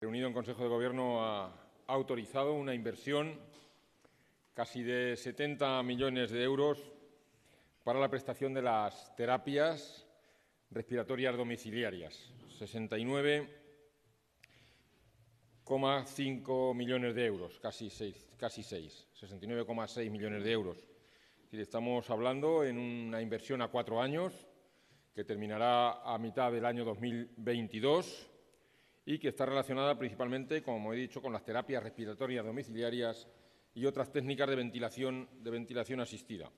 Reunido en Consejo de Gobierno ha autorizado una inversión casi de 70 millones de euros para la prestación de las terapias respiratorias domiciliarias, 69,5 millones de euros, casi casi 6 69,6 millones de euros. Estamos hablando en una inversión a cuatro años que terminará a mitad del año 2022 y que está relacionada principalmente, como he dicho, con las terapias respiratorias domiciliarias y otras técnicas de ventilación, asistida.